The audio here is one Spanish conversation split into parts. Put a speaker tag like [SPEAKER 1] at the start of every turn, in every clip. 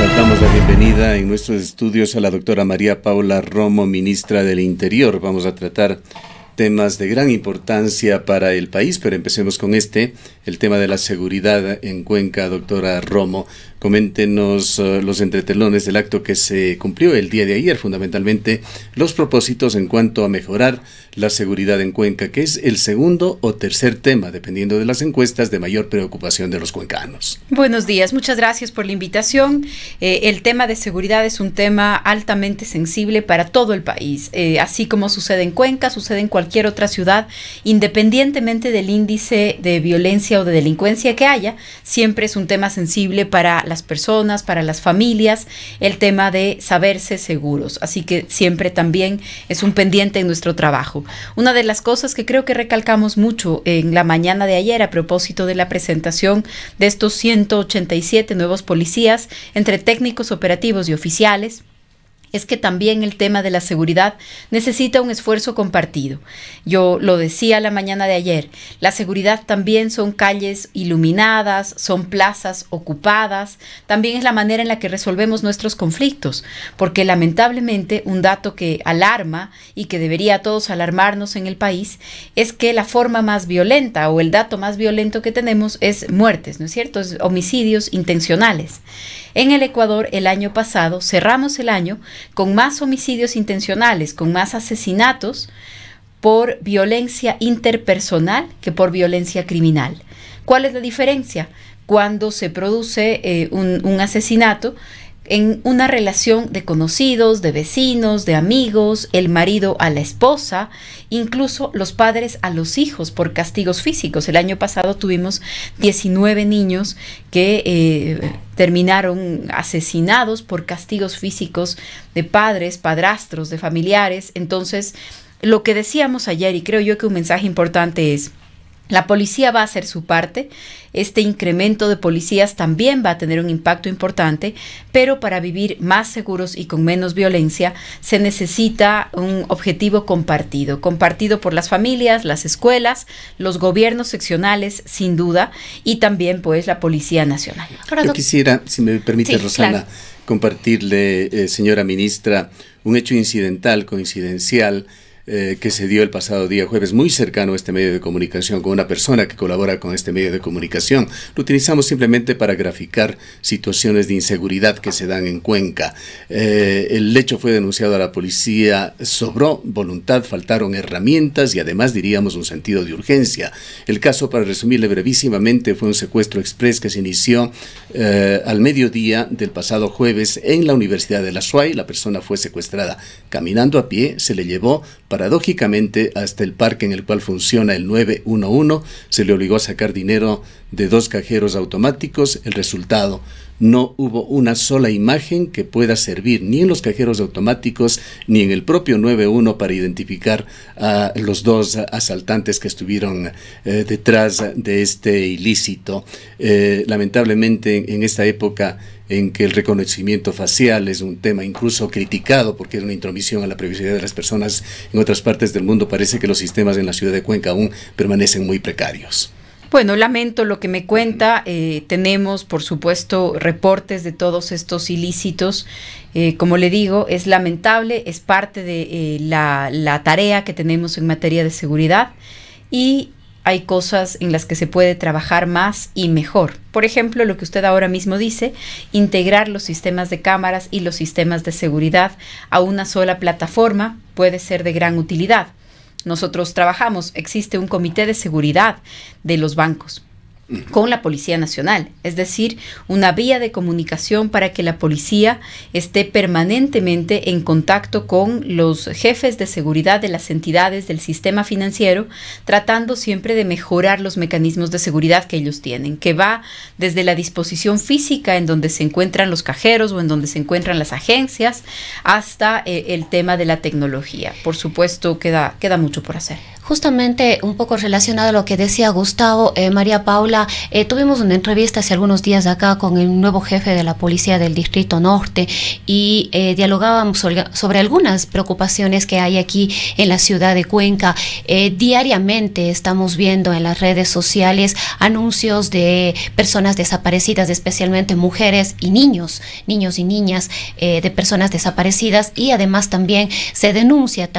[SPEAKER 1] Le damos la bienvenida en nuestros estudios a la doctora María Paula Romo, ministra del Interior. Vamos a tratar temas de gran importancia para el país, pero empecemos con este, el tema de la seguridad en Cuenca, doctora Romo. Coméntenos eh, los entretelones del acto que se cumplió el día de ayer, fundamentalmente los propósitos en cuanto a mejorar la seguridad en Cuenca, que es el segundo o tercer tema, dependiendo de las encuestas, de mayor preocupación de los cuencanos.
[SPEAKER 2] Buenos días, muchas gracias por la invitación. Eh, el tema de seguridad es un tema altamente sensible para todo el país, eh, así como sucede en Cuenca, sucede en cualquier cualquier otra ciudad, independientemente del índice de violencia o de delincuencia que haya, siempre es un tema sensible para las personas, para las familias, el tema de saberse seguros. Así que siempre también es un pendiente en nuestro trabajo. Una de las cosas que creo que recalcamos mucho en la mañana de ayer a propósito de la presentación de estos 187 nuevos policías entre técnicos operativos y oficiales, es que también el tema de la seguridad necesita un esfuerzo compartido. Yo lo decía la mañana de ayer, la seguridad también son calles iluminadas, son plazas ocupadas, también es la manera en la que resolvemos nuestros conflictos, porque lamentablemente un dato que alarma y que debería a todos alarmarnos en el país es que la forma más violenta o el dato más violento que tenemos es muertes, ¿no es cierto? Es homicidios intencionales. En el Ecuador el año pasado cerramos el año con más homicidios intencionales, con más asesinatos por violencia interpersonal que por violencia criminal. ¿Cuál es la diferencia? Cuando se produce eh, un asesinato, en una relación de conocidos, de vecinos, de amigos, el marido a la esposa, incluso los padres a los hijos por castigos físicos. El año pasado tuvimos 19 niños que eh, terminaron asesinados por castigos físicos de padres, padrastros, de familiares. Entonces, lo que decíamos ayer, y creo yo que un mensaje importante es, la policía va a hacer su parte, este incremento de policías también va a tener un impacto importante, pero para vivir más seguros y con menos violencia se necesita un objetivo compartido, compartido por las familias, las escuelas, los gobiernos seccionales, sin duda, y también pues la Policía Nacional. Yo
[SPEAKER 1] quisiera, si me permite, Rosana, compartirle, eh, señora ministra, un hecho incidental, coincidencial, eh, que se dio el pasado día jueves, muy cercano a este medio de comunicación, con una persona que colabora con este medio de comunicación. Lo utilizamos simplemente para graficar situaciones de inseguridad que se dan en Cuenca. Eh, el hecho fue denunciado a la policía, sobró voluntad, faltaron herramientas y además diríamos un sentido de urgencia. El caso, para resumirle brevísimamente, fue un secuestro express que se inició eh, al mediodía del pasado jueves en la Universidad de la SUAY. La persona fue secuestrada caminando a pie, se le llevó para paradójicamente, hasta el parque en el cual funciona el 911 se le obligó a sacar dinero de dos cajeros automáticos. El resultado, no hubo una sola imagen que pueda servir ni en los cajeros automáticos ni en el propio 91 para identificar a los dos asaltantes que estuvieron eh, detrás de este ilícito. Eh, lamentablemente en esta época en que el reconocimiento facial es un tema incluso criticado porque es una intromisión a la privacidad de las personas en otras partes del mundo, parece que los sistemas en la ciudad de Cuenca aún permanecen muy precarios.
[SPEAKER 2] Bueno, lamento lo que me cuenta. Eh, tenemos, por supuesto, reportes de todos estos ilícitos. Eh, como le digo, es lamentable, es parte de eh, la tarea que tenemos en materia de seguridad y hay cosas en las que se puede trabajar más y mejor. Por ejemplo, lo que usted ahora mismo dice, integrar los sistemas de cámaras y los sistemas de seguridad a una sola plataforma puede ser de gran utilidad nosotros trabajamos. Existe un comité de seguridad de los bancos con la Policía Nacional, es decir, una vía de comunicación para que la policía esté permanentemente en contacto con los jefes de seguridad de las entidades del sistema financiero, tratando siempre de mejorar los mecanismos de seguridad que ellos tienen, que va desde la disposición física en donde se encuentran los cajeros o en donde se encuentran las agencias, hasta eh, el tema de la tecnología. Por supuesto, queda, queda mucho por hacer.
[SPEAKER 3] Justamente un poco relacionado a lo que decía Gustavo, eh, María Paula, eh, tuvimos una entrevista hace algunos días acá con el nuevo jefe de la policía del Distrito Norte y eh, dialogábamos sobre, algunas preocupaciones que hay aquí en la ciudad de Cuenca. diariamente estamos viendo en las redes sociales anuncios de personas desaparecidas, especialmente mujeres y niños, niños y niñas de personas desaparecidas y además también se denuncia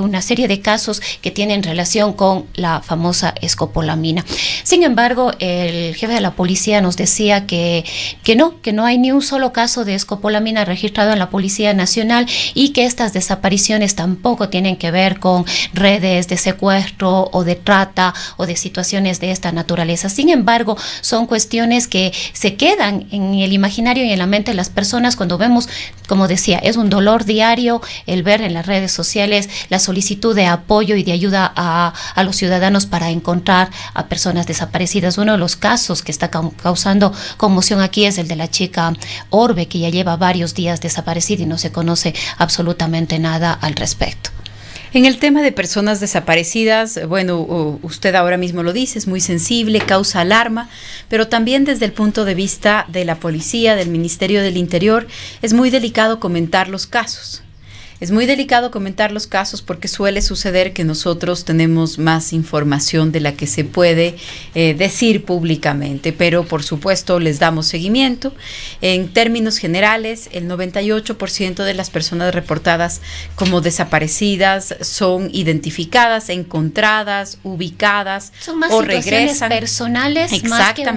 [SPEAKER 3] una serie de casos que tienen relación con la famosa escopolamina. Sin embargo, el jefe de la policía nos decía que, que no, que no hay ni un solo caso de escopolamina registrado en la Policía Nacional y que estas desapariciones tampoco tienen que ver con redes de secuestro o de trata o de situaciones de esta naturaleza. Sin embargo, son cuestiones que se quedan en el imaginario y en la mente de las personas cuando vemos, como decía, es un dolor diario el ver en las redes sociales la solicitud de apoyo y de ayuda a, los ciudadanos para encontrar a personas desaparecidas. Uno de los casos que está causando conmoción aquí es el de la chica Orbe, que ya lleva varios días desaparecida y no se conoce absolutamente nada al respecto.
[SPEAKER 2] En el tema de personas desaparecidas, bueno, usted ahora mismo lo dice, es muy sensible, causa alarma, pero también desde el punto de vista de la policía, del Ministerio del Interior, es muy delicado comentar los casos. Es muy delicado comentar los casos porque suele suceder que nosotros tenemos más información de la que se puede eh, decir públicamente, pero por supuesto les damos seguimiento. En términos generales, el 98% de las personas reportadas como desaparecidas son identificadas, encontradas, ubicadas o regresan. personales más que un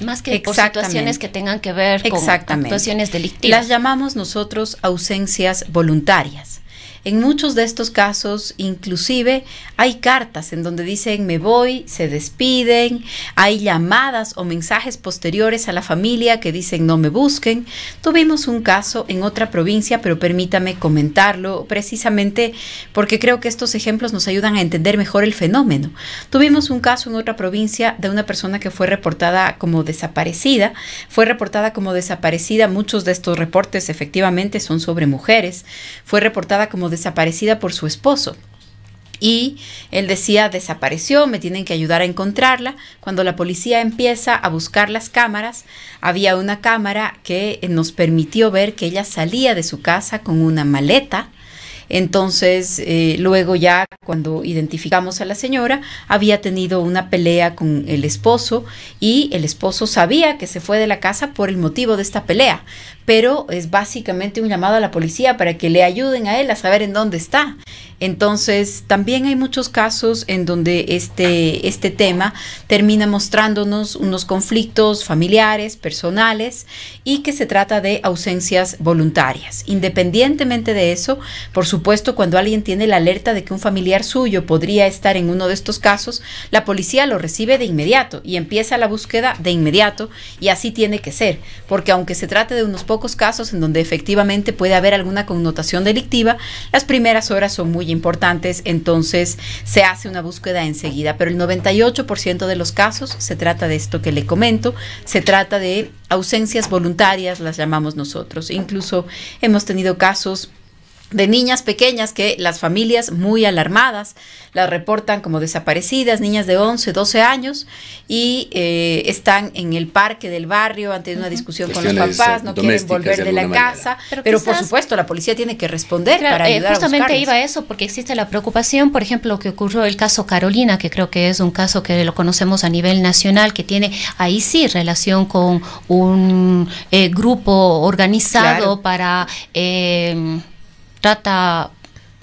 [SPEAKER 3] más que situaciones que
[SPEAKER 2] tengan que ver con actuaciones delictivas. Las llamamos nosotros ausencias voluntarias voluntarias. En muchos de estos casos, inclusive, hay cartas en donde dicen me voy, se despiden, hay llamadas o mensajes posteriores a la familia que dicen no me busquen. Tuvimos un caso en otra provincia, pero permítame comentarlo precisamente porque creo que estos ejemplos nos ayudan a entender mejor el fenómeno. Tuvimos un caso en otra provincia de una persona que fue reportada como desaparecida. Fue reportada como desaparecida, muchos de estos reportes efectivamente son sobre mujeres. Fue reportada como desaparecida desaparecida por su esposo. Y él decía, desapareció, me tienen que ayudar a encontrarla. Cuando la policía empieza a buscar las cámaras, había una cámara que nos permitió ver que ella salía de su casa con una maleta entonces, eh, luego ya cuando identificamos a la señora, había tenido una pelea con el esposo y el esposo sabía que se fue de la casa por el motivo de esta pelea, pero es básicamente un llamado a la policía para que le ayuden a él a saber en dónde está. Entonces, también hay muchos casos en donde este, este tema termina mostrándonos unos conflictos familiares, personales, y que se trata de ausencias voluntarias. Independientemente de eso, por supuesto, cuando alguien tiene la alerta de que un familiar suyo podría estar en uno de estos casos, la policía lo recibe de inmediato y empieza la búsqueda de inmediato, y así tiene que ser, porque aunque se trate de unos pocos casos en donde efectivamente puede haber alguna connotación delictiva, las primeras horas son muy importantes, entonces se hace una búsqueda enseguida. Pero el 98% de los casos se trata de esto que le comento, se trata de ausencias voluntarias, las llamamos nosotros. Incluso hemos tenido casos de niñas pequeñas que las familias muy alarmadas las reportan como desaparecidas, niñas de 11, 12 años, y eh, están en el
[SPEAKER 3] parque del barrio ante una discusión con los papás, eh, no quieren volver de, la casa, pero, por supuesto
[SPEAKER 2] la policía tiene que responder
[SPEAKER 3] para eh, ayudar Justamente iba a eso, porque existe la preocupación, por ejemplo, lo que ocurrió el caso Carolina, que creo que es un caso que lo conocemos a nivel nacional, que tiene ahí sí relación con un grupo organizado para trata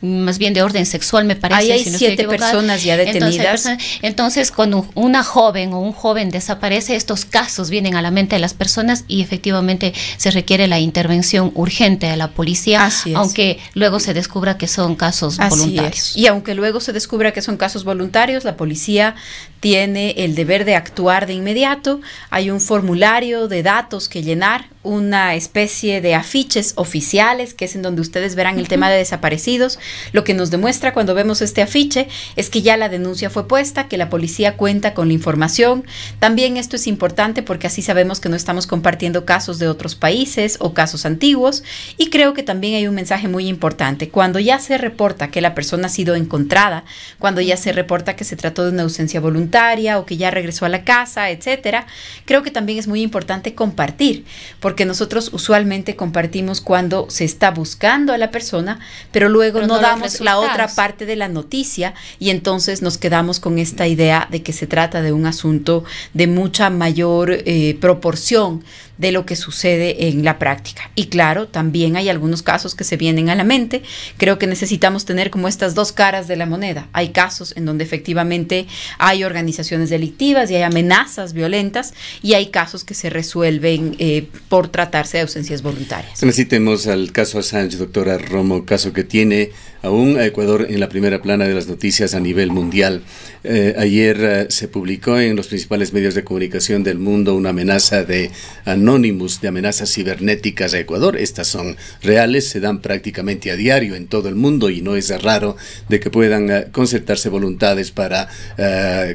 [SPEAKER 3] más bien de orden sexual, me parece. hay siete personas ya detenidas. Entonces, cuando una joven o un joven desaparece, estos casos vienen a la mente de las personas y efectivamente se requiere la intervención urgente de la policía, aunque luego se descubra que son casos voluntarios.
[SPEAKER 2] Y aunque luego se descubra que son casos voluntarios, la policía tiene el deber de actuar de inmediato. Hay un formulario de datos que llenar, una especie de afiches oficiales, que es en donde ustedes verán el tema de desaparecidos. Lo que nos demuestra cuando vemos este afiche es que ya la denuncia fue puesta, que la policía cuenta con la información. También esto es importante porque así sabemos que no estamos compartiendo casos de otros países o casos antiguos. Y creo que también hay un mensaje muy importante. Cuando ya se reporta que la persona ha sido encontrada, cuando ya se reporta que se trató de una ausencia voluntaria, o que ya regresó a la casa, etcétera, creo que también es muy importante compartir, porque nosotros usualmente compartimos cuando se está buscando a la persona, pero luego no, damos la otra parte de la noticia y entonces nos quedamos con esta idea de que se trata de un asunto de mucha mayor eh, proporción de lo que sucede en la práctica. Y claro, también hay algunos casos que se vienen a la mente. Creo que necesitamos tener como estas dos caras de la moneda. Hay casos en donde efectivamente hay organizaciones delictivas y hay amenazas violentas y hay casos que se resuelven eh, por tratarse de ausencias voluntarias.
[SPEAKER 1] Necesitemos al caso Assange, doctora Romo, caso que tiene aún Ecuador en la primera plana de las noticias a nivel mundial. Eh, ayer eh, se publicó en los principales medios de comunicación del mundo una amenaza de Anonymous, de amenazas cibernéticas a Ecuador. Estas son reales, se dan prácticamente a diario en todo el mundo y no es raro de que puedan eh, concertarse voluntades para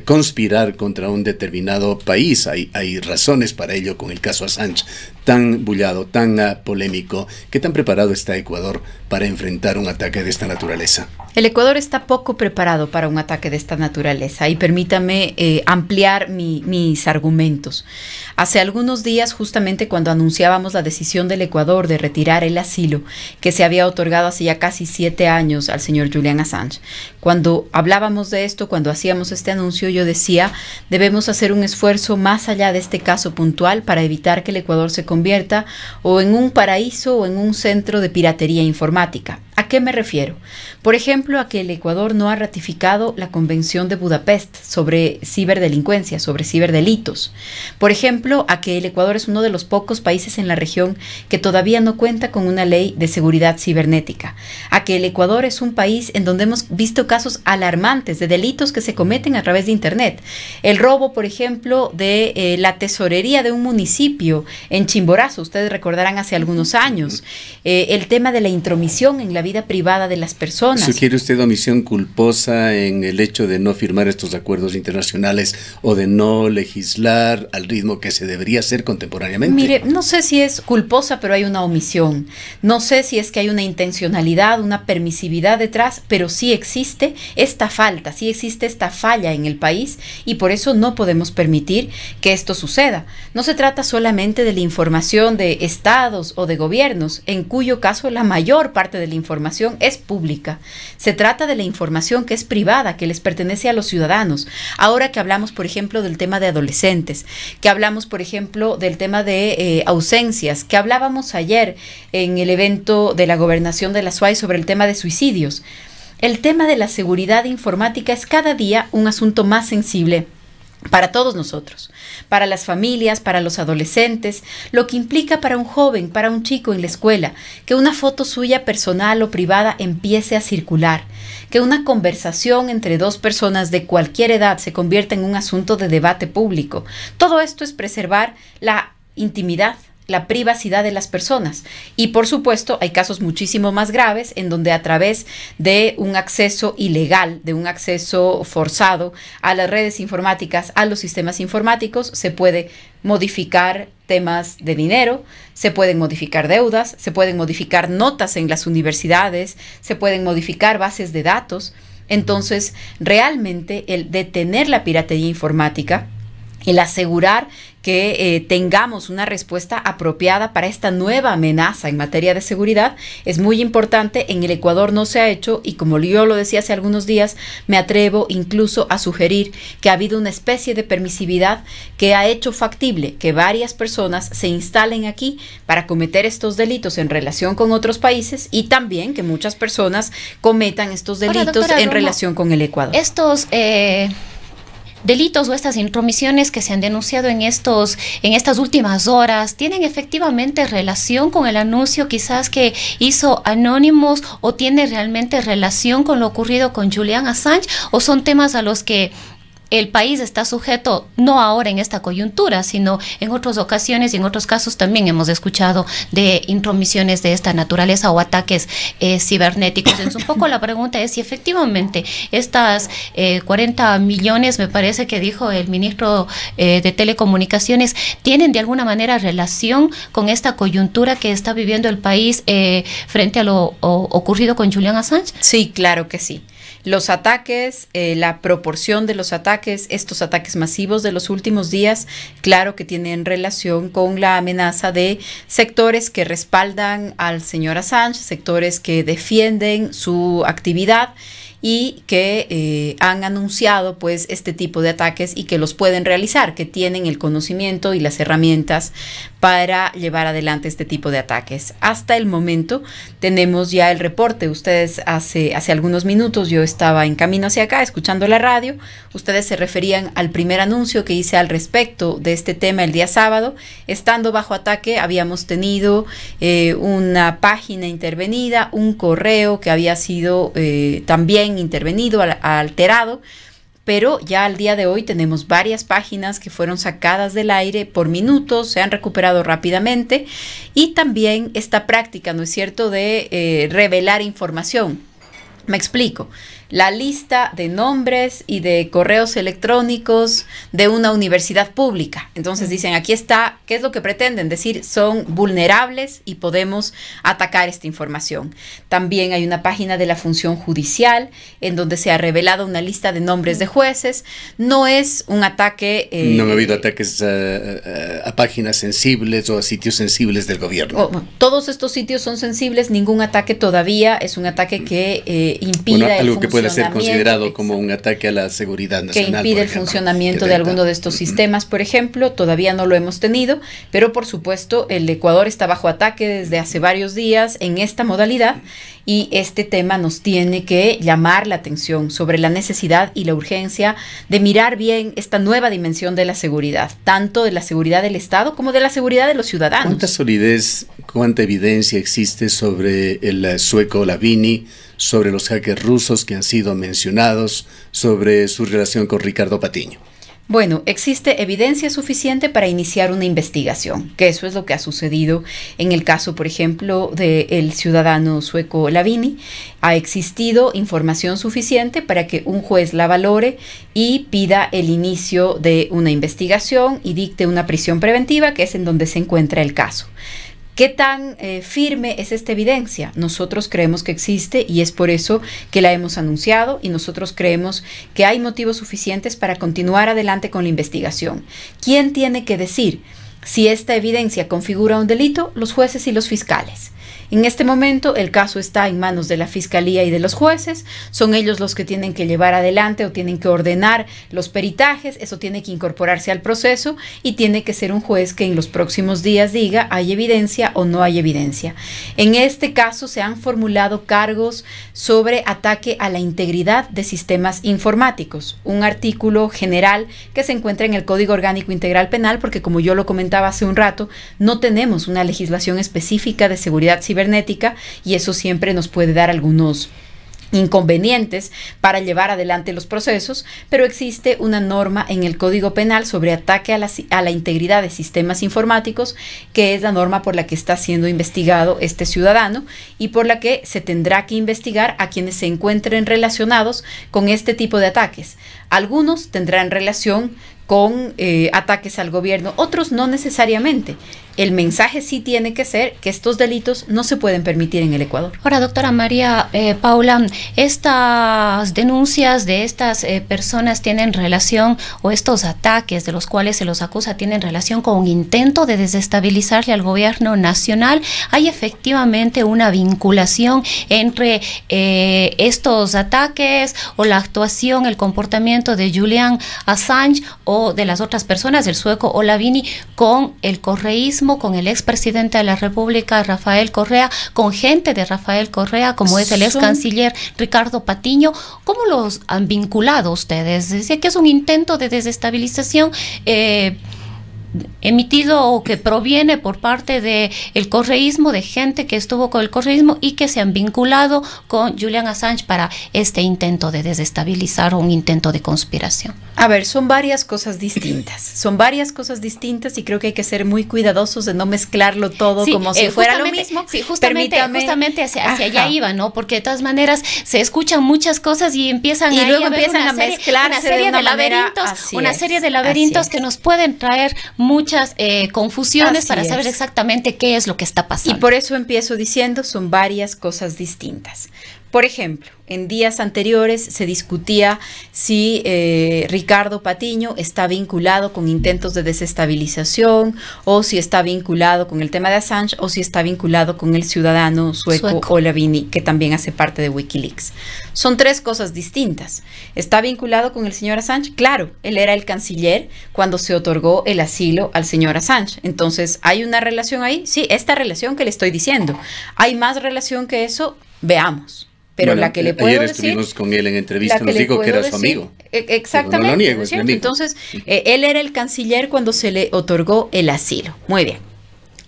[SPEAKER 1] conspirar contra un determinado país. Hay, hay razones para ello con el caso Assange tan bullado, tan polémico. ¿Qué tan preparado está Ecuador para enfrentar un ataque de esta naturaleza? naturaleza.
[SPEAKER 2] El Ecuador está poco preparado para un ataque de esta naturaleza y permítame eh, ampliar mis argumentos. Hace algunos días, justamente cuando anunciábamos la decisión del Ecuador de retirar el asilo que se había otorgado hace ya casi siete años al señor Julian Assange, cuando hablábamos de esto, cuando hacíamos este anuncio, yo decía, debemos hacer un esfuerzo más allá de este caso puntual para evitar que el Ecuador se convierta o en un paraíso o en un centro de piratería informática qué me refiero? Por ejemplo, a que el Ecuador no ha ratificado la Convención de Budapest sobre ciberdelincuencia, sobre ciberdelitos. Por ejemplo, a que el Ecuador es uno de los pocos países en la región que todavía no cuenta con una ley de seguridad cibernética. A que el Ecuador es un país en donde hemos visto casos alarmantes de delitos que se cometen a través de Internet. El robo, por ejemplo, de eh, la tesorería de un municipio en Chimborazo, ustedes recordarán hace algunos años. Eh, el tema de la intromisión en la vida privada de las personas. ¿Sugiere
[SPEAKER 1] usted omisión culposa en el hecho de no firmar estos acuerdos internacionales o de no legislar al ritmo que se debería hacer contemporáneamente? Mire,
[SPEAKER 2] no sé si es culposa, pero hay una omisión. No sé si es que hay una intencionalidad, una permisividad detrás, pero sí existe esta falta, sí existe esta falla en el país y por eso no podemos permitir que esto suceda. No se trata solamente de la información de estados o de gobiernos, en cuyo caso la mayor parte de la información es pública. Se trata de la información que es privada, que les pertenece a los ciudadanos. Ahora que hablamos, por ejemplo, del tema de adolescentes, que hablamos, por ejemplo, del tema de eh, ausencias, que hablábamos ayer en el evento de la gobernación de la SUAI sobre el tema de suicidios. El tema de la seguridad informática es cada día un asunto más sensible para todos nosotros, para las familias, para los adolescentes, lo que implica para un joven, para un chico en la escuela, que una foto suya personal o privada empiece a circular, que una conversación entre dos personas de cualquier edad se convierta en un asunto de debate público. Todo esto es preservar la intimidad la privacidad de las personas. Y por supuesto, hay casos muchísimo más graves en donde a través de un acceso ilegal, de un acceso forzado a las redes informáticas, a los sistemas informáticos, se puede modificar temas de dinero, se pueden modificar deudas, se pueden modificar notas en las universidades, se pueden modificar bases de datos. Entonces, realmente el detener la piratería informática, el asegurar que eh, tengamos una respuesta apropiada para esta nueva amenaza en materia de seguridad es muy importante. En el Ecuador no se ha hecho y como yo lo decía hace algunos días, me atrevo incluso a sugerir que ha habido una especie de permisividad que ha hecho factible que varias personas se instalen aquí para cometer estos delitos en relación con otros países y también que muchas personas cometan estos delitos en relación con el Ecuador.
[SPEAKER 3] Estos eh, delitos o estas intromisiones que se han denunciado en, estos, en estas últimas horas tienen efectivamente relación con el anuncio quizás que hizo Anonymous o tiene realmente relación con lo ocurrido con Julian Assange o son temas a los que el país está sujeto, no ahora en esta coyuntura, sino en otras ocasiones y en otros casos también hemos escuchado de intromisiones de esta naturaleza o ataques eh, cibernéticos. Entonces, un poco la pregunta es si efectivamente estas 40 eh, millones, me parece que dijo el ministro eh, de Telecomunicaciones, tienen de alguna manera relación con esta coyuntura que está viviendo el país frente a lo ocurrido con Julian Assange. Sí, claro que sí. Los ataques, eh, la
[SPEAKER 2] proporción de los ataques, estos ataques masivos de los últimos días, claro que tienen relación con la amenaza de sectores que respaldan al señor Assange, sectores que defienden su actividad y que eh, han anunciado pues este tipo de ataques y que los pueden realizar, que tienen el conocimiento y las herramientas para llevar adelante este tipo de ataques. Hasta el momento tenemos ya el reporte. Ustedes hace, hace algunos minutos yo estaba en camino hacia acá escuchando la radio. Ustedes se referían al primer anuncio que hice al respecto de este tema el día sábado. Estando bajo ataque habíamos tenido eh, una página intervenida, un correo que había sido eh, también intervenido, intervenido, alterado, pero ya al día de hoy tenemos varias páginas que fueron sacadas del aire por minutos, se han recuperado rápidamente y también esta práctica, ¿no es cierto?, de eh, revelar información. Me explico la lista de nombres y de correos electrónicos de una universidad pública. Entonces dicen, aquí está, ¿qué es lo que pretenden? Decir, son vulnerables y podemos atacar esta información. También hay una página de la función judicial en donde se ha revelado una lista de nombres de jueces. No es un ataque... Eh, no ha
[SPEAKER 1] habido ataques a, páginas sensibles o a sitios sensibles del gobierno.
[SPEAKER 2] Oh, todos estos sitios son sensibles, ningún ataque todavía es un ataque que impide. Eh, impida puede ser considerado
[SPEAKER 1] como un ataque a la seguridad nacional. Que impide
[SPEAKER 2] el funcionamiento de alguno de estos sistemas, por ejemplo, todavía no lo hemos tenido, pero por supuesto el Ecuador está bajo ataque desde hace varios días en esta modalidad y este tema nos tiene que llamar la atención sobre la necesidad y la urgencia de mirar bien esta nueva dimensión de la seguridad, tanto de la seguridad del Estado como de la seguridad de los ciudadanos. ¿Cuánta
[SPEAKER 1] solidez, cuánta evidencia existe sobre el sueco Lavini? sobre los hackers rusos que han sido mencionados, sobre su relación con Ricardo Patiño?
[SPEAKER 2] Bueno, existe evidencia suficiente para iniciar una investigación, que eso es lo que ha sucedido en el caso, por ejemplo, del ciudadano sueco Lavini. Ha existido información suficiente para que un juez la valore y pida el inicio de una investigación y dicte una prisión preventiva, que es en donde se encuentra el caso. ¿Qué tan eh, firme es esta evidencia? Nosotros creemos que existe y es por eso que la hemos anunciado y nosotros creemos que hay motivos suficientes para continuar adelante con la investigación. ¿Quién tiene que decir si esta evidencia configura un delito? Los jueces y los fiscales. En este momento el caso está en manos de la Fiscalía y de los jueces. Son ellos los que tienen que llevar adelante o tienen que ordenar los peritajes. Eso tiene que incorporarse al proceso y tiene que ser un juez que en los próximos días diga hay evidencia o no hay evidencia. En este caso se han formulado cargos sobre ataque a la integridad de sistemas informáticos, un artículo general que se encuentra en el Código Orgánico Integral Penal porque como yo lo comentaba hace un rato, no tenemos una legislación específica de seguridad civil y eso siempre nos puede dar algunos inconvenientes para llevar adelante los procesos, pero existe una norma en el Código Penal sobre ataque a la, a la, integridad de sistemas informáticos, que es la norma por la que está siendo investigado este ciudadano y por la que se tendrá que investigar a quienes se encuentren relacionados con este tipo de ataques. Algunos tendrán relación con eh, ataques al gobierno, otros no necesariamente. El mensaje sí tiene que ser que estos delitos no se pueden permitir en el Ecuador.
[SPEAKER 3] Ahora, doctora María eh, Paula, ¿estas denuncias de estas eh, personas tienen relación o estos ataques de los cuales se los acusa tienen relación con un intento de desestabilizarle al gobierno nacional? ¿Hay efectivamente una vinculación entre estos ataques o la actuación, el comportamiento de Julian Assange o de las otras personas, el sueco Olavini, con el correísmo, con el expresidente de la República, Rafael Correa, con gente de Rafael Correa, como es el ex canciller Ricardo Patiño. ¿Cómo los han vinculado ustedes? Decía que es un intento de desestabilización. Eh, emitido o que proviene por parte del el correísmo, de gente que estuvo con el correísmo y que se han vinculado con Julian Assange para este intento de desestabilizar o un intento de conspiración.
[SPEAKER 2] A ver, son varias cosas distintas, son varias cosas distintas y creo que hay que ser muy cuidadosos de no mezclarlo todo como si eh, fuera lo mismo. Sí, justamente, justamente
[SPEAKER 3] hacia, hacia allá iba, ¿no? Porque de todas maneras se escuchan muchas cosas y empiezan y luego empiezan a, mezclar una serie de laberintos, una serie de laberintos que nos pueden traer muchas eh, confusiones para saber exactamente qué es lo que está pasando. Y por eso empiezo diciendo, son varias cosas
[SPEAKER 2] distintas. Por ejemplo, en días anteriores se discutía si eh, Ricardo Patiño está vinculado con intentos de desestabilización o si está vinculado con el tema de Assange o si está vinculado con el ciudadano sueco, sueco. Olavini, que también hace parte de Wikileaks. Son tres cosas distintas. ¿Está vinculado con el señor Assange? Claro, él era el canciller cuando se otorgó el asilo al señor Assange. Entonces, ¿hay una relación ahí? Sí, esta relación que le estoy diciendo. ¿Hay más relación que eso? Veamos. Pero la que le puedo ayer estuvimos
[SPEAKER 1] con él en entrevista, nos dijo que era su amigo.
[SPEAKER 2] Exactamente. No lo niego, es Entonces, eh, él era el canciller cuando se le otorgó el asilo. Muy bien.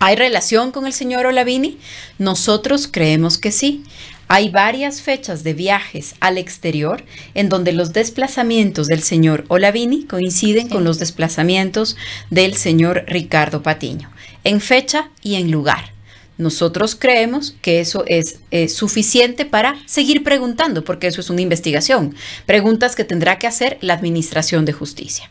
[SPEAKER 2] ¿Hay relación con el señor Olavini? Nosotros creemos que sí. Hay varias fechas de viajes al exterior en donde los desplazamientos del señor Olavini coinciden con los desplazamientos del señor Ricardo Patiño, en fecha y en lugar. Nosotros creemos que eso es eh, suficiente para seguir preguntando, porque eso es una investigación, preguntas que tendrá que hacer la Administración de Justicia.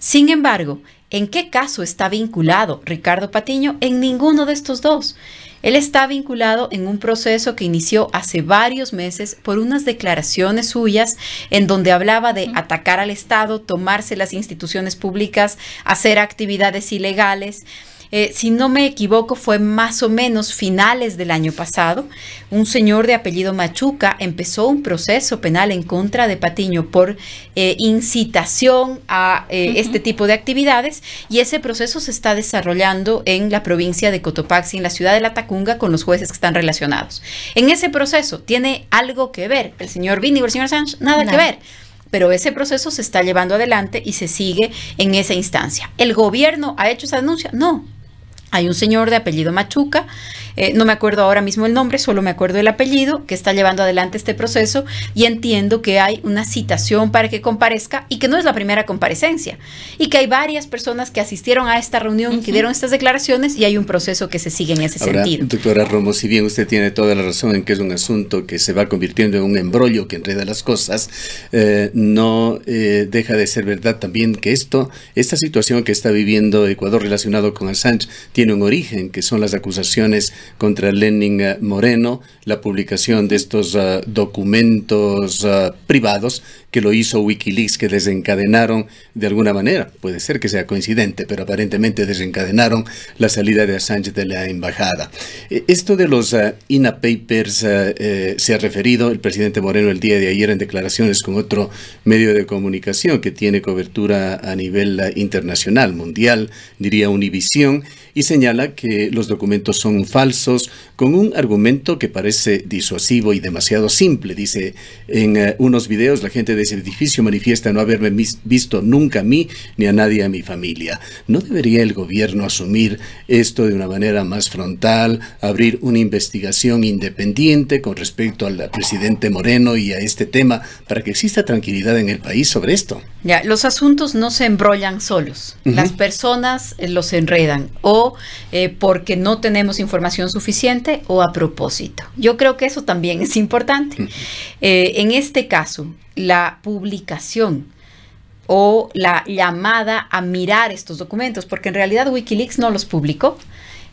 [SPEAKER 2] Sin embargo, ¿en qué caso está vinculado Ricardo Patiño? En ninguno de estos dos. Él está vinculado en un proceso que inició hace varios meses por unas declaraciones suyas en donde hablaba de atacar al Estado, tomarse las instituciones públicas, hacer actividades ilegales. Eh, si no me equivoco, fue más o menos finales del año pasado, un señor de apellido Machuca empezó un proceso penal en contra de Patiño por eh, incitación a eh, este tipo de actividades y ese proceso se está desarrollando en la provincia de Cotopaxi, en la ciudad de La Tacunga, con los jueces que están relacionados. En ese proceso tiene algo que ver el señor Vini o el señor Sánchez, nada que ver pero ese proceso se está llevando adelante y se sigue en esa instancia. ¿El gobierno ha hecho esa denuncia? No, hay un señor de apellido Machuca eh, no me acuerdo ahora mismo el nombre, solo me acuerdo el apellido, que está llevando adelante este proceso y entiendo que hay una citación para que comparezca y que no es la primera comparecencia y que hay varias personas que asistieron a esta reunión, que dieron estas declaraciones y hay un proceso que se sigue en ese sentido.
[SPEAKER 1] Doctora Romo, si bien usted tiene toda la razón en que es un asunto que se va convirtiendo en un embrollo que enreda las cosas, eh, no eh, deja de ser verdad también que esto, esta situación que está viviendo Ecuador relacionado con Assange tiene un origen, que son las acusaciones contra Lenin eh, Moreno, la publicación de estos ah, documentos ah, privados que lo hizo Wikileaks, que desencadenaron de alguna manera, puede ser que sea coincidente, pero aparentemente desencadenaron la salida de Assange de la embajada. Eh, esto de los ah, INAPapers ah, eh, se ha referido el presidente Moreno el día de ayer en declaraciones con otro medio de comunicación que tiene cobertura a nivel ah, internacional, mundial, diría Univisión, y señala que los documentos son falsos con un argumento que parece disuasivo y demasiado simple. Dice, en unos videos la gente ese edificio manifiesta no haberme visto nunca a mí ni a nadie a mi familia. ¿No debería el gobierno asumir esto de una manera más frontal, abrir una investigación independiente con respecto al presidente Moreno y a este tema para que exista tranquilidad en el país sobre esto?
[SPEAKER 2] Ya, los asuntos no se embrollan solos, las personas eh, los enredan o eh, porque no tenemos información suficiente o a propósito. Yo creo que eso también es importante. Eh, en este caso, la publicación o la llamada a mirar estos documentos, porque en realidad Wikileaks no los publicó,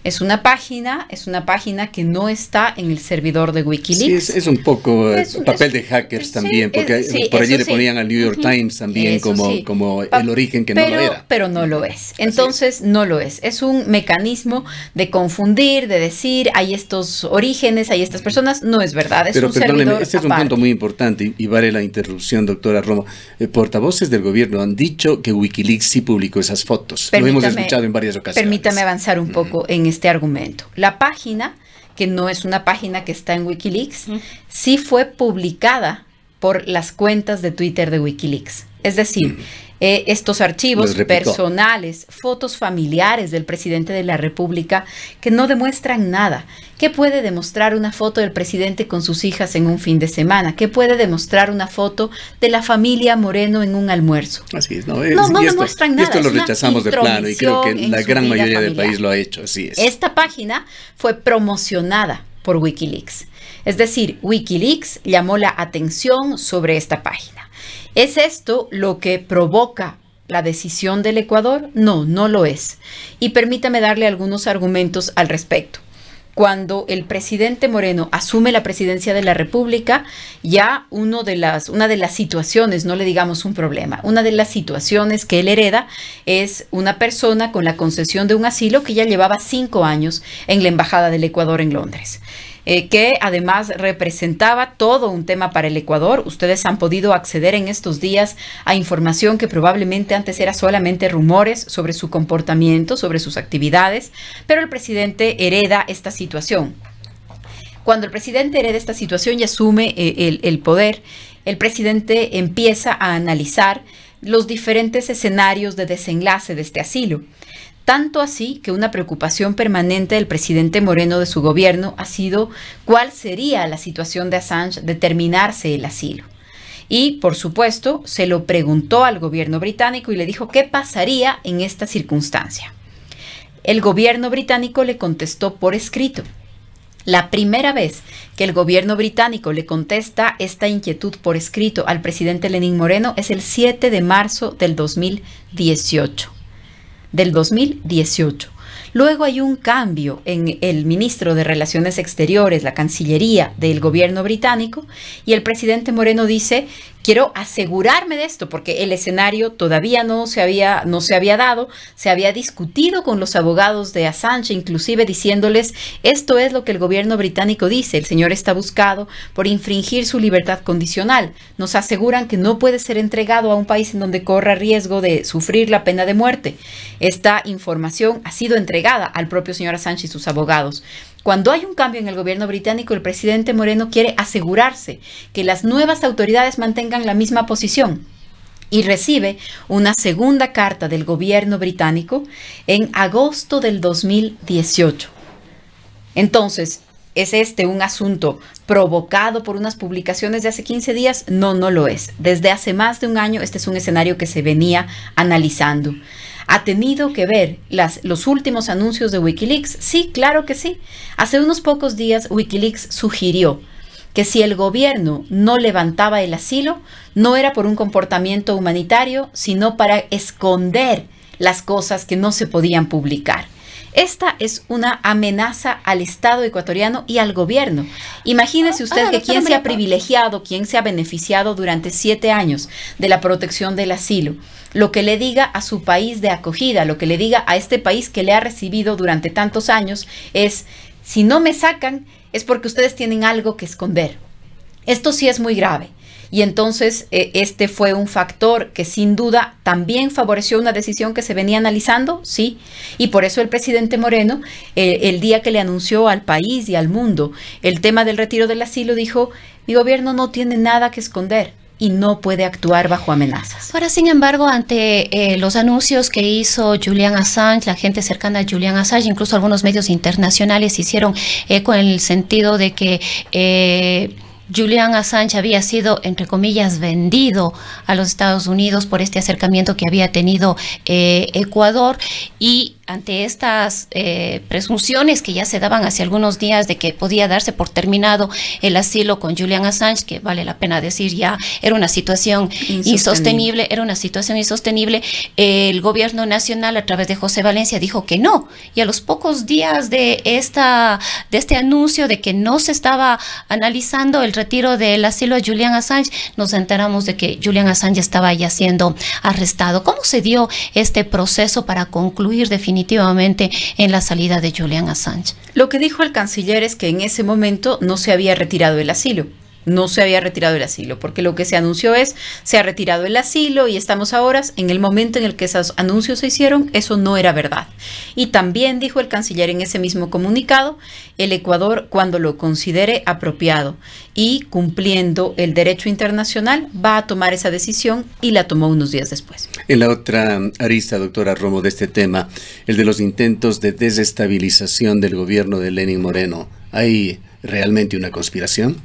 [SPEAKER 2] es una página, es una página que no está en el servidor de Wikileaks. es,
[SPEAKER 1] un poco eh, papel de hackers también, porque por allí le ponían al New York Times también como, como el origen que no lo era.
[SPEAKER 2] Pero no lo es. Entonces no lo es. Es un mecanismo de confundir, de decir, hay estos orígenes, hay estas personas. No es verdad. Es pero perdóneme, este es un punto
[SPEAKER 1] muy importante y, vale la interrupción, doctora Romo. Eh, portavoces del gobierno han dicho que Wikileaks sí publicó esas fotos. lo hemos escuchado en varias ocasiones.
[SPEAKER 2] Permítame avanzar un poco en este argumento. La página, que no es una página que está en Wikileaks, sí fue publicada por las cuentas de Twitter de Wikileaks. Es decir, mm. eh, estos archivos personales, fotos familiares del presidente de la República que no demuestran nada. ¿Qué puede demostrar una foto del presidente con sus hijas en un fin de semana? ¿Qué puede demostrar una foto de la familia Moreno en un almuerzo?
[SPEAKER 1] Así es, no, no, demuestran nada. esto lo rechazamos de plano y creo que la gran mayoría del país lo ha hecho, así es. Esta
[SPEAKER 2] página fue promocionada por Wikileaks. Es decir, Wikileaks llamó la atención sobre esta página. ¿Es esto lo que provoca la decisión del Ecuador? No, no lo es. Y permítame darle algunos argumentos al respecto. Cuando el presidente Moreno asume la presidencia de la República, ya de las, una de las situaciones, no le digamos un problema, una de las situaciones que él hereda es una persona con la concesión de un asilo que ya llevaba cinco años en la Embajada del Ecuador en Londres. Eh, que además representaba todo un tema para el Ecuador. Ustedes han podido acceder en estos días a información que probablemente antes era solamente rumores sobre su comportamiento, sobre sus actividades, pero el presidente hereda esta situación. Cuando el presidente hereda esta situación y asume eh, el poder, el presidente empieza a analizar los diferentes escenarios de desenlace de este asilo tanto así que una preocupación permanente del presidente Moreno de su gobierno ha sido cuál sería la situación de Assange de terminarse el asilo. Y, por supuesto, se lo preguntó al gobierno británico y le dijo qué pasaría en esta circunstancia. El gobierno británico le contestó por escrito. La primera vez que el gobierno británico le contesta esta inquietud por escrito al presidente Lenín Moreno es el 7 de marzo del 2018 del 2018. Luego hay un cambio en el ministro de Relaciones Exteriores, la Cancillería del gobierno británico, y el presidente Moreno dice quiero asegurarme de esto porque el escenario todavía no se había no se había dado, se había discutido con los abogados de Assange, inclusive diciéndoles, esto es lo que el gobierno británico dice, el señor está buscado por infringir su libertad condicional. Nos aseguran que no puede ser entregado a un país en donde corra riesgo de sufrir la pena de muerte. Esta información ha sido entregada al propio señor Assange y sus abogados. Cuando hay un cambio en el gobierno británico, el presidente Moreno quiere asegurarse que las nuevas autoridades mantengan la misma posición y recibe una segunda carta del gobierno británico en agosto del 2018. Entonces, ¿Es este un asunto provocado por unas publicaciones de hace 15 días? No, no lo es. Desde hace más de un año este es un escenario que se venía analizando ha tenido que ver las, los últimos anuncios de Wikileaks? Sí, claro que sí. Hace unos pocos días Wikileaks sugirió que si el gobierno no levantaba el asilo, no era por un comportamiento humanitario, sino para esconder las cosas que no se podían publicar. Esta es una amenaza al Estado ecuatoriano y al gobierno. Imagínese ah, usted ah, que quien se ha privilegiado, quien se ha beneficiado durante siete años de la protección del asilo, lo que le diga a su país de acogida, lo que le diga a este país que le ha recibido durante tantos años es, si no me sacan, es porque ustedes tienen algo que esconder. Esto sí es muy grave. Y entonces eh, este fue un factor que sin duda también favoreció una decisión que se venía analizando, sí. Y por eso el presidente Moreno, eh, el día que le anunció al país y al mundo el tema del retiro del asilo, dijo, mi gobierno no tiene nada
[SPEAKER 3] que esconder y
[SPEAKER 2] no puede actuar bajo amenazas.
[SPEAKER 3] Ahora, sin embargo, ante eh, los anuncios que hizo Julian Assange, la gente cercana a Julian Assange, incluso algunos medios internacionales hicieron eco en el sentido de que Julian Assange había sido, entre comillas, vendido a los Estados Unidos por este acercamiento que había tenido eh, Ecuador y ante estas eh, presunciones que ya se daban hace algunos días de que podía darse por terminado el asilo con Julian Assange, que vale la pena decir ya era una situación insostenible, era una situación insostenible, el gobierno nacional a través de José Valencia dijo que no, y a los pocos días de, esta, de este anuncio de que no se estaba analizando el retiro del asilo a Julian Assange, nos enteramos de que Julian Assange estaba ya siendo arrestado. ¿Cómo se dio este proceso para concluir definitivamente? definitivamente en la salida de Julian Assange.
[SPEAKER 2] Lo que dijo el canciller es que en ese momento no se había retirado el asilo no se había retirado el asilo, porque lo que se anunció es, se ha retirado el asilo y estamos ahora en el momento en el que esos anuncios se hicieron, eso no era verdad. Y también dijo el canciller en ese mismo comunicado, el Ecuador cuando lo considere apropiado y cumpliendo el derecho internacional va a tomar esa decisión y la tomó unos días después.
[SPEAKER 1] En la otra arista, doctora Romo, de este tema, el de los intentos de desestabilización del gobierno de Lenin Moreno, ¿hay realmente una conspiración?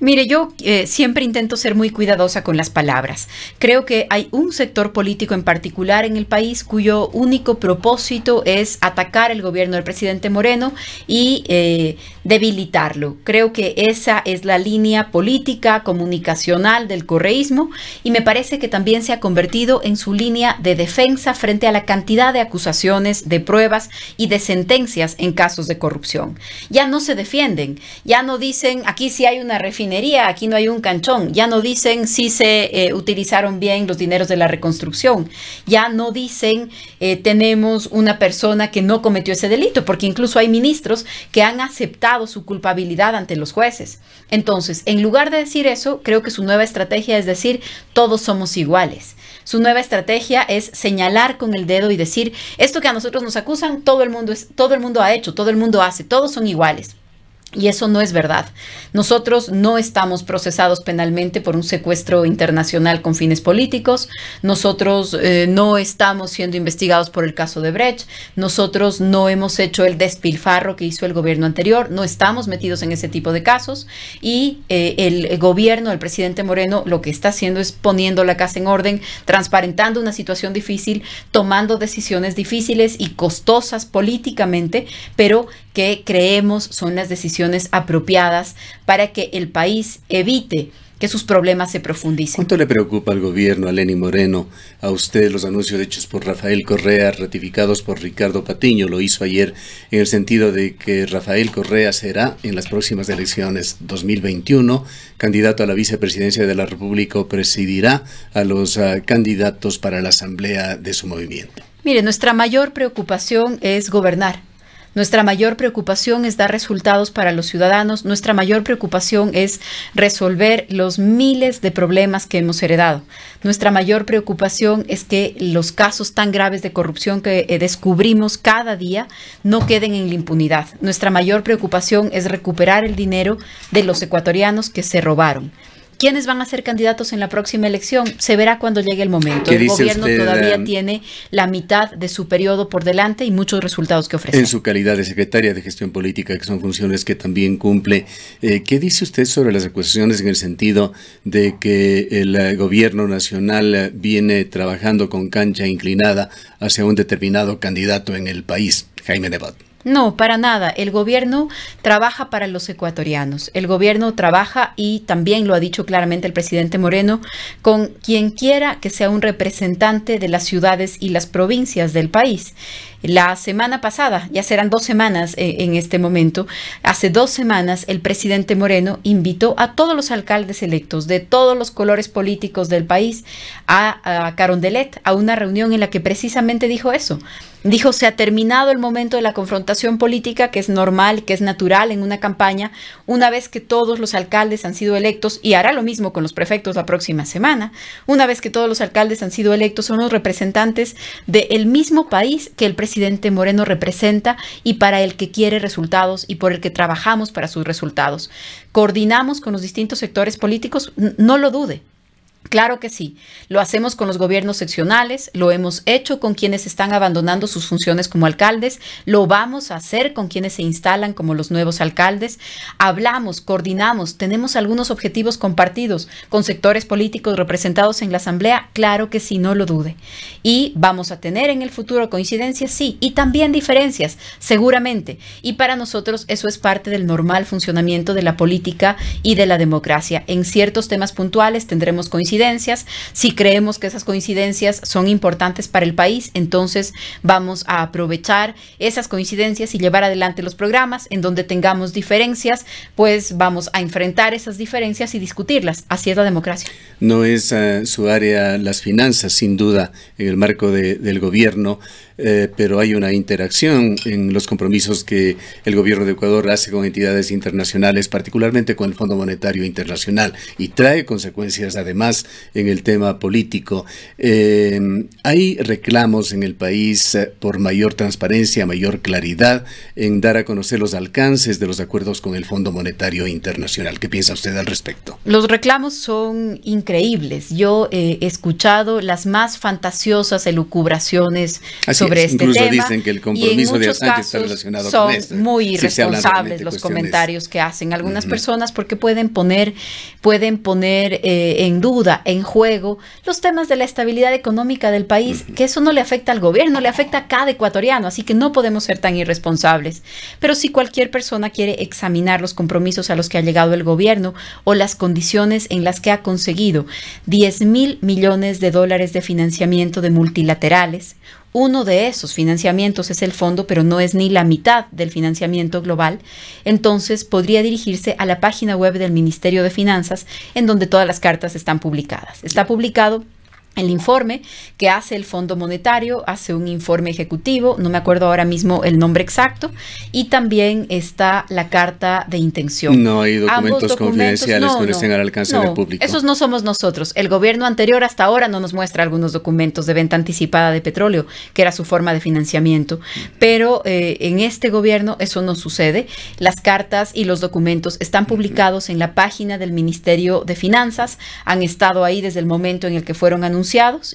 [SPEAKER 2] Mire, yo eh, siempre intento ser muy cuidadosa con las palabras. Creo que hay un sector político en particular en el país cuyo único propósito es atacar el gobierno del presidente Moreno y eh, debilitarlo. Creo que esa es la línea política, comunicacional del correísmo y me parece que también se ha convertido en su línea de defensa frente a la cantidad de acusaciones, de pruebas y de sentencias en casos de corrupción. Ya no se defienden, ya no dicen aquí si hay una refinería aquí no hay un canchón, ya no dicen si se eh, utilizaron bien los dineros de la reconstrucción, ya no dicen eh, tenemos una persona que no cometió ese delito, porque incluso hay ministros que han aceptado su culpabilidad ante los jueces. Entonces, en lugar de decir eso, creo que su nueva estrategia es decir, todos somos iguales. Su nueva estrategia es señalar con el dedo y decir, esto que a nosotros nos acusan, todo el mundo, es, todo el mundo ha hecho, todo el mundo hace, todos son iguales. Y eso no es verdad. Nosotros no estamos procesados penalmente por un secuestro internacional con fines políticos. Nosotros eh, no estamos siendo investigados por el caso de Brecht. Nosotros no hemos hecho el despilfarro que hizo el gobierno anterior. No estamos metidos en ese tipo de casos. Y eh, el gobierno, el presidente Moreno, lo que está haciendo es poniendo la casa en orden, transparentando una situación difícil, tomando decisiones difíciles y costosas políticamente, pero que creemos son las decisiones apropiadas para que el país evite que sus problemas se profundicen.
[SPEAKER 1] ¿Cuánto le preocupa al gobierno, a Lenny Moreno, a usted los anuncios hechos por Rafael Correa, ratificados por Ricardo Patiño? Lo hizo ayer en el sentido de que Rafael Correa será en las próximas elecciones 2021 candidato a la vicepresidencia de la República o presidirá a los ah, candidatos para la asamblea de su movimiento.
[SPEAKER 2] Mire, nuestra mayor preocupación es gobernar nuestra mayor preocupación es dar resultados para los ciudadanos. Nuestra mayor preocupación es resolver los miles de problemas que hemos heredado. Nuestra mayor preocupación es que los casos tan graves de corrupción que eh, descubrimos cada día no queden en la impunidad. Nuestra mayor preocupación es recuperar el dinero de los ecuatorianos que se robaron. ¿Quiénes van a ser candidatos en la próxima elección? Se verá cuando llegue el momento. El gobierno todavía um, tiene la mitad de su periodo por delante y muchos resultados que ofrecer. En su
[SPEAKER 1] calidad de secretaria de gestión política, que son funciones que también cumple, eh, ¿qué dice usted sobre las acusaciones en el sentido de que el eh, gobierno nacional eh, viene trabajando con cancha inclinada hacia un determinado candidato en el país, Jaime Nebot?
[SPEAKER 2] No, para nada. El gobierno trabaja para los ecuatorianos. El gobierno trabaja y también lo ha dicho claramente el presidente Moreno con quien quiera que sea un representante de las ciudades y las provincias del país. La semana pasada, ya serán dos semanas eh, en este momento, hace dos semanas el presidente Moreno invitó a todos los alcaldes electos de todos los colores políticos del país a, Carondelet, a una reunión en la que precisamente dijo eso. Dijo, se ha terminado el momento de la confrontación política, que es normal, que es natural en una campaña, una vez que todos los alcaldes han sido electos, y hará lo mismo con los prefectos la próxima semana, una vez que todos los alcaldes han sido electos, son los representantes del mismo país que el presidente presidente Moreno representa y para el que quiere resultados y por el que trabajamos para sus resultados. Coordinamos con los distintos sectores políticos, no lo dude, Claro que sí, lo hacemos con los gobiernos seccionales, lo hemos hecho con quienes están abandonando sus funciones como alcaldes, lo vamos a hacer con quienes se instalan como los nuevos alcaldes, hablamos, coordinamos, tenemos algunos objetivos compartidos con sectores políticos representados en la Asamblea, claro que sí, no lo dude. Y vamos a tener en el futuro coincidencias, sí, y también diferencias, seguramente. Y para nosotros eso es parte del normal funcionamiento de la política y de la democracia. En ciertos temas puntuales tendremos coincidencias coincidencias. Si creemos que esas coincidencias son importantes para el país, entonces vamos a aprovechar esas coincidencias y llevar adelante los programas en donde tengamos diferencias, pues vamos a enfrentar esas diferencias y discutirlas. Así es la democracia.
[SPEAKER 1] No es eh, su área las finanzas, sin duda, en el marco del gobierno, eh, pero hay una interacción en los compromisos que el gobierno de Ecuador hace con entidades internacionales, particularmente con el Fondo Monetario Internacional, y trae consecuencias además en el tema político. Eh, hay reclamos en el país eh, por mayor transparencia, mayor claridad en dar a conocer los alcances de los acuerdos con el Fondo Monetario Internacional. ¿Qué piensa usted al respecto?
[SPEAKER 2] Los reclamos son increíbles. Yo eh, he escuchado las más fantasiosas elucubraciones sobre este este Incluso dicen que el compromiso de Assange está relacionado muy irresponsables los comentarios que hacen algunas personas porque pueden poner, pueden poner en duda en juego los temas de la estabilidad económica del país, que eso no le afecta al gobierno, le afecta a cada ecuatoriano, así que no podemos ser tan irresponsables. Pero si cualquier persona quiere examinar los compromisos a los que ha llegado el gobierno o las condiciones en las que ha conseguido 10 mil millones de dólares de financiamiento de multilaterales, uno de esos financiamientos es el fondo, pero no es ni la mitad del financiamiento global. Entonces podría dirigirse a la página web del Ministerio de Finanzas, en donde todas las cartas están publicadas. Está publicado el informe que hace el Fondo Monetario, hace un informe ejecutivo, no me acuerdo ahora mismo el nombre exacto, y también está la carta de intención. No hay documentos, confidenciales que no estén al alcance del público. Esos no somos nosotros. El gobierno anterior hasta ahora no nos muestra algunos documentos de venta anticipada de petróleo, que era su forma de financiamiento, pero eh, en este gobierno eso no sucede. Las cartas y los documentos están publicados en la página del Ministerio de Finanzas, han estado ahí desde el momento en el que fueron anunciados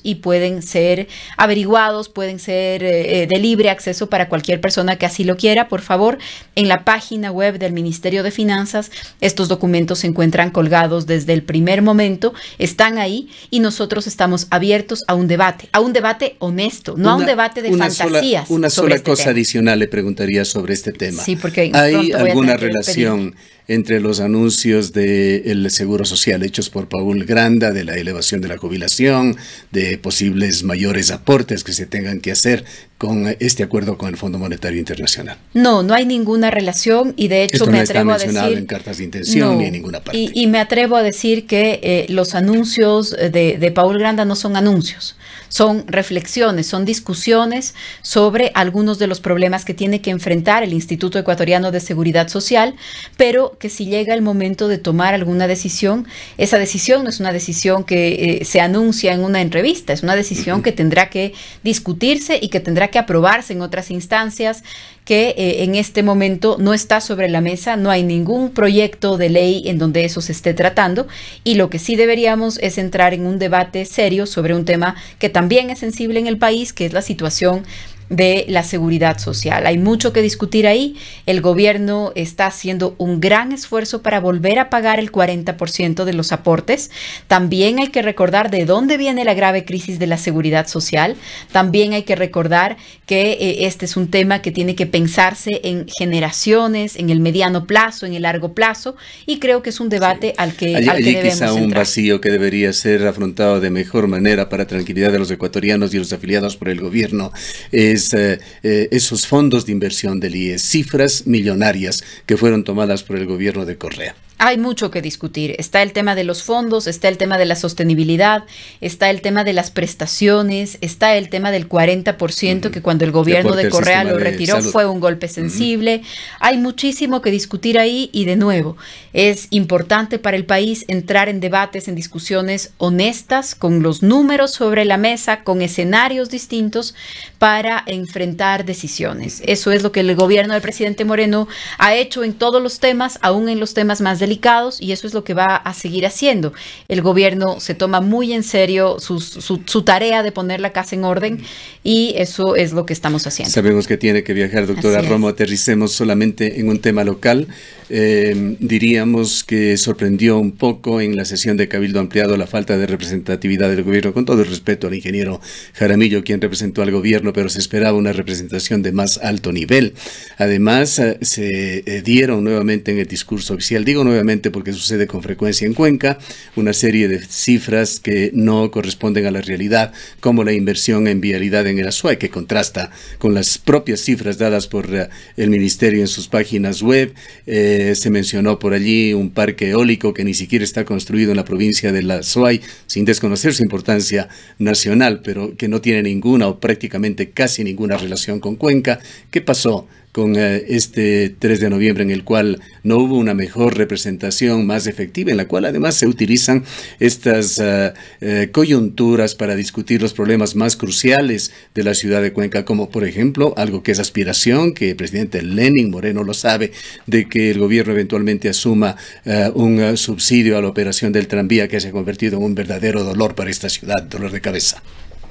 [SPEAKER 2] y pueden ser averiguados, pueden ser eh, eh, de libre acceso para cualquier persona que así lo quiera. Por favor, en la página web del Ministerio de Finanzas, estos documentos se encuentran colgados desde el primer momento, están ahí y nosotros estamos abiertos a un debate, a un debate honesto, no a un debate de fantasías. una sola este cosa
[SPEAKER 1] adicional le preguntaría sobre este tema. Sí, porque ¿Hay alguna relación entre los anuncios del el Seguro Social hechos por Paul Granda, de la elevación de la jubilación, de posibles mayores aportes que se tengan que hacer con este acuerdo con el Fondo Monetario Internacional.
[SPEAKER 2] No, no hay ninguna relación y de hecho me atrevo a decir en cartas
[SPEAKER 1] de intención ni en ninguna
[SPEAKER 2] parte. Y, me atrevo a decir que eh, los anuncios eh, de, Paul Granda no son anuncios, son reflexiones, son discusiones sobre algunos de los problemas que tiene que enfrentar el Instituto Ecuatoriano de Seguridad Social, pero que si llega el momento de tomar alguna decisión, esa decisión no es una decisión que eh, se anuncia en una entrevista, es una decisión que tendrá que discutirse y que tendrá que aprobarse en otras instancias que eh, en este momento no está sobre la mesa, no hay ningún proyecto de ley en donde eso se esté tratando y lo que sí deberíamos es entrar en un debate serio sobre un tema que también es sensible en el país, que es la situación de la seguridad social. Hay mucho que discutir ahí. El gobierno está haciendo un gran esfuerzo para volver a pagar el 40% de los aportes. También hay que recordar de dónde viene la grave crisis de la seguridad social. También hay que recordar que eh, este es un tema que tiene que pensarse en generaciones, en el mediano plazo, en el largo plazo, y creo que es un debate al que, hay que allí quizá un
[SPEAKER 1] vacío que debería ser afrontado de mejor manera para tranquilidad de los ecuatorianos y los afiliados por el gobierno es eh, eh, esos fondos de inversión del IES, cifras millonarias que fueron tomadas por el gobierno de Correa.
[SPEAKER 2] Hay mucho que discutir. Está el tema de los fondos, está el tema de la sostenibilidad, está el tema de las prestaciones, está el tema del 40% que cuando el gobierno de Correa lo retiró fue un golpe sensible. Hay muchísimo que discutir ahí y de nuevo, es importante para el país entrar en debates, en discusiones honestas, con los números sobre la mesa, con escenarios distintos para enfrentar decisiones. Eso es lo que el gobierno del presidente Moreno ha hecho en todos los temas, aún en los temas más delicados y eso es lo que va a seguir haciendo. El gobierno se toma muy en serio su, tarea de poner la casa en orden y eso es lo que estamos haciendo.
[SPEAKER 1] Sabemos que tiene que viajar, doctora Romo, aterricemos solamente en un tema local. Em, diríamos que sorprendió un poco en la sesión de Cabildo Ampliado la falta de representatividad del gobierno, con todo el respeto al ingeniero Jaramillo, quien representó al gobierno, pero se esperaba una representación de más alto nivel. Además, eh, se eh, dieron nuevamente en el discurso oficial, digo nuevamente, porque sucede con frecuencia en Cuenca, una serie de cifras que no corresponden a la realidad, como la inversión en vialidad en el Azuay, que contrasta con las propias cifras dadas por eh, el Ministerio en sus páginas web. Eh, se mencionó por allí un parque eólico que ni siquiera está construido en la provincia de la Azuay, sin desconocer su importancia nacional, pero que no tiene ninguna o prácticamente casi ninguna relación con Cuenca. ¿Qué pasó? con eh, este 3 de noviembre en el cual no hubo una mejor representación más efectiva, en la cual además se utilizan estas ah, eh, coyunturas para discutir los problemas más cruciales de la ciudad de Cuenca, como por ejemplo algo que es aspiración, que el presidente Lenin Moreno lo sabe, de que el gobierno eventualmente asuma eh, un subsidio a la operación del tranvía que se ha convertido en un verdadero dolor para esta ciudad, dolor de cabeza.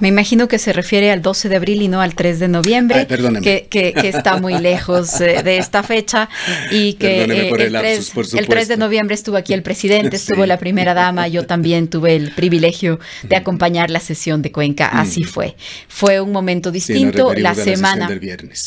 [SPEAKER 2] Me imagino que se refiere al 12 de abril y no al 3 de noviembre, que, está muy lejos eh, de esta fecha y que eh, el, 3, de noviembre estuvo aquí el presidente, estuvo la primera dama, yo también tuve el privilegio de acompañar la sesión de Cuenca, mm. así fue. Fue un momento distinto, la semana...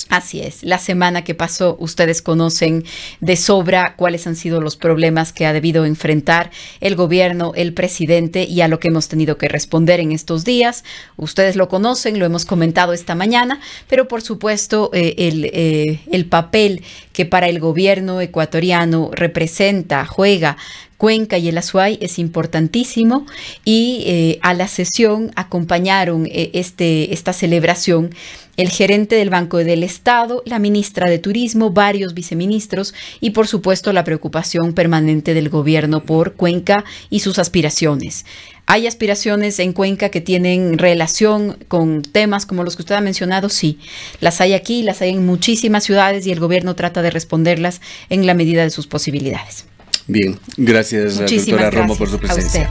[SPEAKER 2] Así es, la semana que pasó, ustedes conocen de sobra cuáles han sido los problemas que ha debido enfrentar el gobierno, el presidente y a lo que hemos tenido que responder en estos días ustedes lo conocen, lo hemos comentado esta mañana, pero por supuesto eh, eh, el, papel que para el gobierno ecuatoriano representa, juega Cuenca y el Azuay es importantísimo y eh, a la sesión acompañaron este, esta celebración el gerente del Banco del Estado, la ministra de Turismo, varios viceministros y por supuesto la preocupación permanente del gobierno por Cuenca y sus aspiraciones. ¿Hay aspiraciones en Cuenca que tienen relación con temas como los que usted ha mencionado? Sí, las hay aquí, las hay en muchísimas ciudades y el gobierno trata de responderlas en la medida de sus posibilidades.
[SPEAKER 1] Bien, gracias, doctora Romo, por su presencia.